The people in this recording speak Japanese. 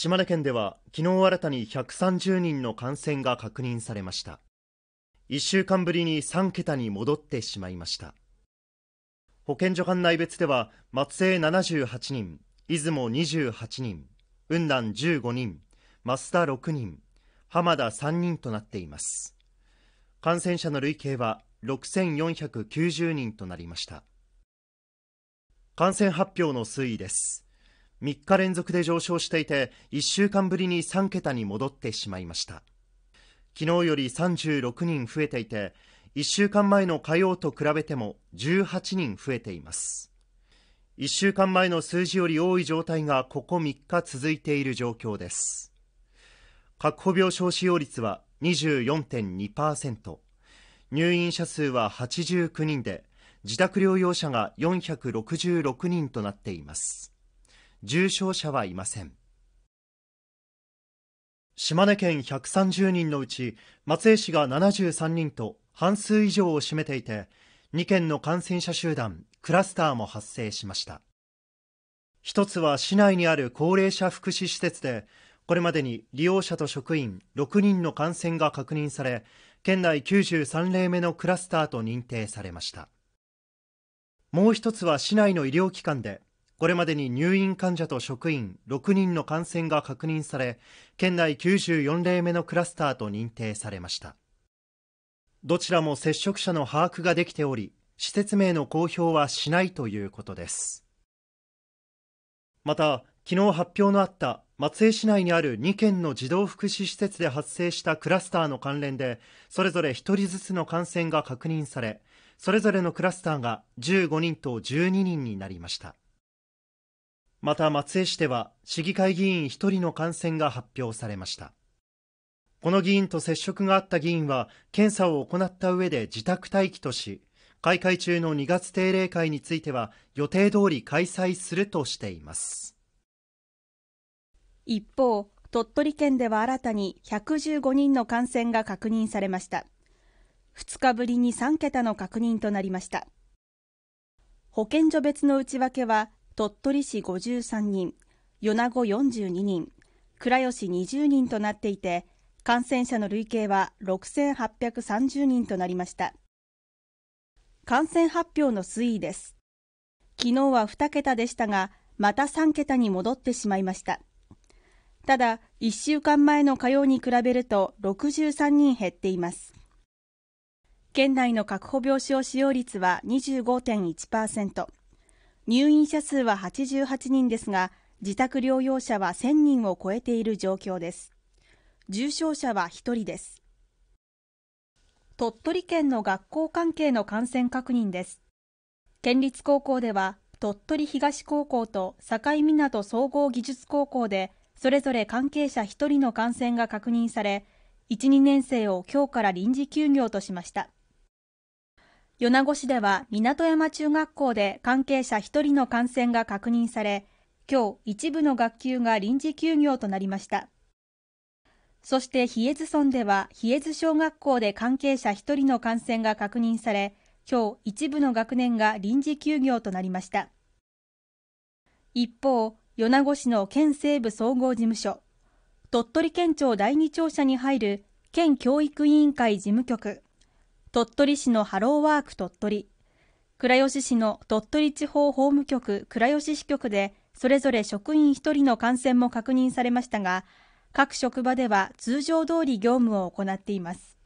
島根県では昨日新たに130人の感染が確認されました1週間ぶりに3桁に戻ってしまいました保健所管内別では松江78人出雲28人雲南15人増田6人浜田3人となっています感染者の累計は6490人となりました感染発表の推移です3日連続で上昇していて1週間ぶりに3桁に戻ってしまいました昨日より36人増えていて1週間前の火曜と比べても18人増えています1週間前の数字より多い状態がここ3日続いている状況です確保病床使用率は24.2%入院者数は89人で自宅療養者が466人となっています重症者はいません。島根県130人のうち松江市が73人と半数以上を占めていて2県の感染者集団クラスターも発生しました一つは市内にある高齢者福祉施設でこれまでに利用者と職員6人の感染が確認され県内93例目のクラスターと認定されましたもう一つは市内の医療機関でこれまでに入院患者と職員6人の感染が確認され県内94例目のクラスターと認定されましたどちらも接触者の把握ができており施設名の公表はしないということですまた昨日発表のあった松江市内にある2件の児童福祉施設で発生したクラスターの関連でそれぞれ1人ずつの感染が確認されそれぞれのクラスターが15人と12人になりましたまた松江市では市議会議員1人の感染が発表されましたこの議員と接触があった議員は検査を行った上で自宅待機とし開会中の2月定例会については予定通り開催するとしています一方鳥取県では新たに115人の感染が確認されました2日ぶりに3桁の確認となりました保健所別の内訳は鳥取市53人、米子42人、倉吉20人となっていて、感染者の累計は6830人となりました。感染発表の推移です。昨日は2桁でしたが、また3桁に戻ってしまいました。ただ、1週間前の火曜に比べると63人減っています。県内の確保病床使用率は25.1%。入院者数は88人ですが、自宅療養者は1000人を超えている状況です。重症者は1人です。鳥取県の学校関係の感染確認です。県立高校では、鳥取東高校と境港総合技術高校で、それぞれ関係者1人の感染が確認され、1、2年生を今日から臨時休業としました。米子市では港山中学校で関係者1人の感染が確認され、今日一部の学級が臨時休業となりました。そして比叡津村では比叡津小学校で関係者1人の感染が確認され、今日一部の学年が臨時休業となりました。一方、米子市の県西部総合事務所、鳥取県庁第2庁舎に入る県教育委員会事務局、鳥取市のハローワーク鳥取、倉吉市の鳥取地方法務局倉吉支局でそれぞれ職員1人の感染も確認されましたが、各職場では通常通り業務を行っています。